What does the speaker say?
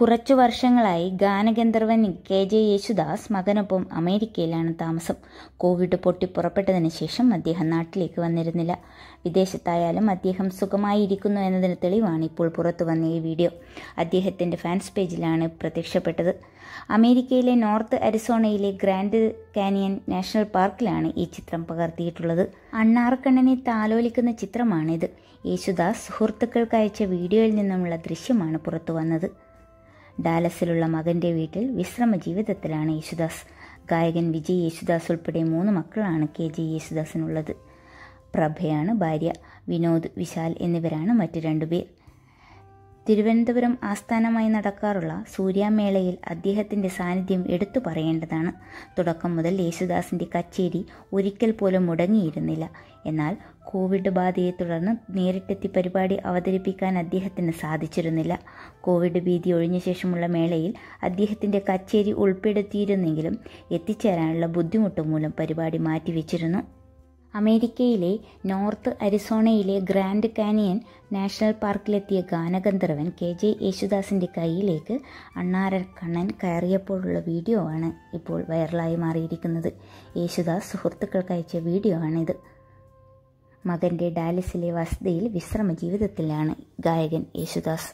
കുറച്ചു വർഷങ്ങളായി ഗാനഗന്ധർവൻ കെ ജെ യേശുദാസ് മകനൊപ്പം അമേരിക്കയിലാണ് താമസം കോവിഡ് പൊട്ടിപ്പുറപ്പെട്ടതിന് ശേഷം അദ്ദേഹം നാട്ടിലേക്ക് വന്നിരുന്നില്ല വിദേശത്തായാലും അദ്ദേഹം സുഖമായിരിക്കുന്നു എന്നതിന് തെളിവാണ് ഇപ്പോൾ പുറത്തു വന്ന ഈ വീഡിയോ അദ്ദേഹത്തിൻ്റെ ഫാൻസ് പേജിലാണ് പ്രത്യക്ഷപ്പെട്ടത് അമേരിക്കയിലെ നോർത്ത് അരിസോണയിലെ ഗ്രാൻഡ് കാനിയൻ നാഷണൽ പാർക്കിലാണ് ഈ ചിത്രം പകർത്തിയിട്ടുള്ളത് അണ്ണാർക്കണ്ണനെ താലോലിക്കുന്ന ചിത്രമാണിത് യേശുദാസ് സുഹൃത്തുക്കൾക്ക് അയച്ച വീഡിയോയിൽ നിന്നുമുള്ള ദൃശ്യമാണ് പുറത്തു വന്നത് ഡാലസിലുള്ള മകന്റെ വീട്ടിൽ വിശ്രമ ജീവിതത്തിലാണ് യേശുദാസ് ഗായകൻ വിജയ് യേശുദാസ് ഉൾപ്പെടെ മൂന്ന് മക്കളാണ് കെ ജെ യേശുദാസിനുള്ളത് പ്രഭയാണ് ഭാര്യ വിനോദ് വിശാൽ എന്നിവരാണ് മറ്റു രണ്ടുപേർ തിരുവനന്തപുരം ആസ്ഥാനമായി നടക്കാറുള്ള സൂര്യാമേളയിൽ അദ്ദേഹത്തിൻ്റെ സാന്നിധ്യം എടുത്തു പറയേണ്ടതാണ് തുടക്കം മുതൽ യേശുദാസിൻ്റെ കച്ചേരി ഒരിക്കൽ പോലും മുടങ്ങിയിരുന്നില്ല എന്നാൽ കോവിഡ് ബാധയെ തുടർന്ന് നേരിട്ടെത്തി പരിപാടി അവതരിപ്പിക്കാൻ അദ്ദേഹത്തിന് സാധിച്ചിരുന്നില്ല കോവിഡ് ഭീതി ഒഴിഞ്ഞ ശേഷമുള്ള മേളയിൽ അദ്ദേഹത്തിൻ്റെ കച്ചേരി ഉൾപ്പെടുത്തിയിരുന്നെങ്കിലും എത്തിച്ചേരാനുള്ള ബുദ്ധിമുട്ട് മൂലം പരിപാടി മാറ്റിവെച്ചിരുന്നു അമേരിക്കയിലെ നോർത്ത് അരിസോണയിലെ ഗ്രാൻഡ് കാനിയൻ നാഷണൽ പാർക്കിലെത്തിയ ഗാനഗന്ധർവൻ കെ ജെ യേശുദാസിൻ്റെ കൈയിലേക്ക് കണ്ണൻ കയറിയപ്പോഴുള്ള വീഡിയോ ആണ് ഇപ്പോൾ വൈറലായി മാറിയിരിക്കുന്നത് യേശുദാസ് സുഹൃത്തുക്കൾക്ക് അയച്ച വീഡിയോ ആണിത് മകൻ്റെ ഡാലിസിലെ വസതിയിൽ വിശ്രമ ജീവിതത്തിലാണ് ഗായകൻ യേശുദാസ്